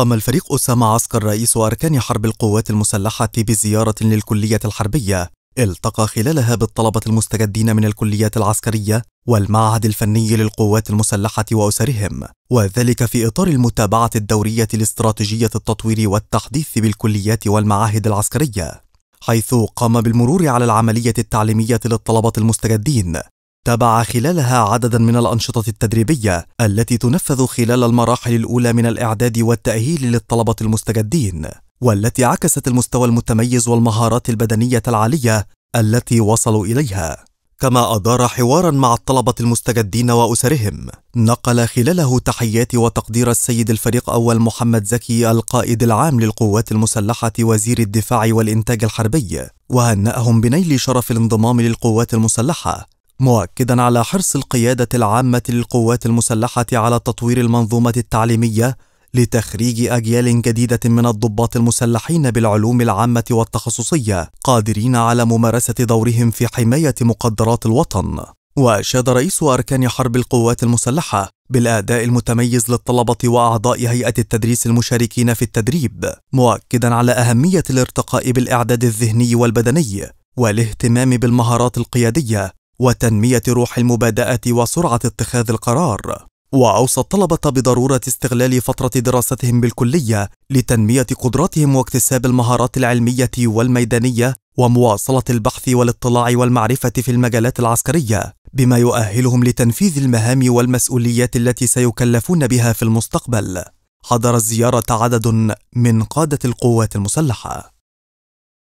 قام الفريق أسامة عسكر رئيس أركان حرب القوات المسلحة بزيارة للكلية الحربية التقى خلالها بالطلبة المستجدين من الكليات العسكرية والمعهد الفني للقوات المسلحة وأسرهم وذلك في إطار المتابعة الدورية لاستراتيجية التطوير والتحديث بالكليات والمعاهد العسكرية حيث قام بالمرور على العملية التعليمية للطلبة المستجدين تابع خلالها عددا من الأنشطة التدريبية التي تنفذ خلال المراحل الأولى من الإعداد والتأهيل للطلبة المستجدين، والتي عكست المستوى المتميز والمهارات البدنية العالية التي وصلوا إليها. كما أدار حوارا مع الطلبة المستجدين وأسرهم نقل خلاله تحيات وتقدير السيد الفريق أول محمد زكي القائد العام للقوات المسلحة وزير الدفاع والإنتاج الحربي وهنأهم بنيل شرف الانضمام للقوات المسلحة مؤكدا على حرص القيادة العامة للقوات المسلحة على تطوير المنظومة التعليمية لتخريج أجيال جديدة من الضباط المسلحين بالعلوم العامة والتخصصية قادرين على ممارسة دورهم في حماية مقدرات الوطن وأشاد رئيس أركان حرب القوات المسلحة بالأداء المتميز للطلبة وأعضاء هيئة التدريس المشاركين في التدريب مؤكدا على أهمية الارتقاء بالإعداد الذهني والبدني والاهتمام بالمهارات القيادية وتنمية روح المبادئة وسرعة اتخاذ القرار وأوصى الطلبة بضرورة استغلال فترة دراستهم بالكلية لتنمية قدراتهم واكتساب المهارات العلمية والميدانية ومواصلة البحث والاطلاع والمعرفة في المجالات العسكرية بما يؤهلهم لتنفيذ المهام والمسؤوليات التي سيكلفون بها في المستقبل حضر الزيارة عدد من قادة القوات المسلحة